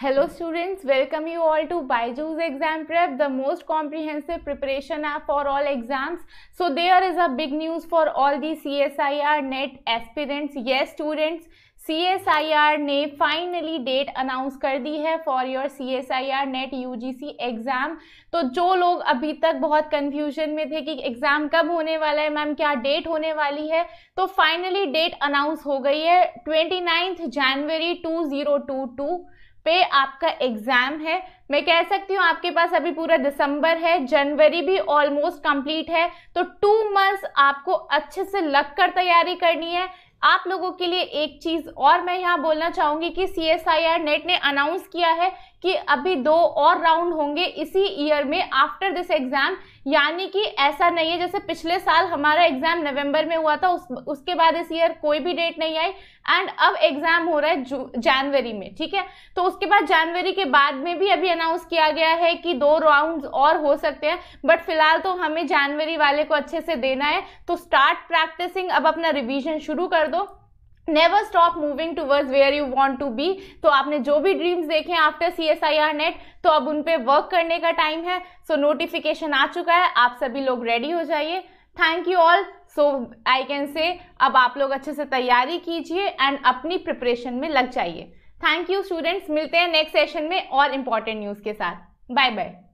hello students welcome you all to Byju's exam prep the most comprehensive preparation app for all exams so there is a big news for all the C S I R NET aspirants ये students C S I R ने finally date announce कर दी है for your C S I R NET U G C exam तो जो लोग अभी तक बहुत कन्फ्यूजन में थे कि एग्ज़ाम कब होने वाला है मैम क्या डेट होने वाली है तो फाइनली डेट अनाउंस हो गई है twenty ninth January two zero two two पे आपका एग्जाम है मैं कह सकती हूँ आपके पास अभी पूरा दिसंबर है जनवरी भी ऑलमोस्ट कंप्लीट है तो टू मंथ्स आपको अच्छे से लग कर तैयारी करनी है आप लोगों के लिए एक चीज़ और मैं यहाँ बोलना चाहूँगी कि C S I R NET ने अनाउंस किया है कि अभी दो और राउंड होंगे इसी ईयर में आफ्टर दिस एग्ज़ाम यानी कि ऐसा नहीं है जैसे पिछले साल हमारा एग्ज़ाम नवंबर में हुआ था उस उसके बाद इस ईयर कोई भी डेट नहीं आई एंड अब एग्ज़ाम हो रहा है जनवरी में ठीक है तो उसके बाद जनवरी के बाद में भी अभी अनाउंस किया गया है कि दो राउंड और हो सकते हैं बट फिलहाल तो हमें जनवरी वाले को अच्छे से देना है तो स्टार्ट प्रैक्टिसिंग अब अपना रिविजन शुरू कर दो never stop moving towards where you want to be तो आपने जो भी ड्रीम्स देखे हैं after C S I R NET तो अब उन पर वर्क करने का टाइम है सो so, नोटिफिकेशन आ चुका है आप सभी लोग रेडी हो जाइए thank you all so I can say अब आप लोग अच्छे से तैयारी कीजिए एंड अपनी प्रिपरेशन में लग जाइए थैंक यू स्टूडेंट्स मिलते हैं नेक्स्ट सेशन में और इम्पॉर्टेंट न्यूज़ के साथ बाय बाय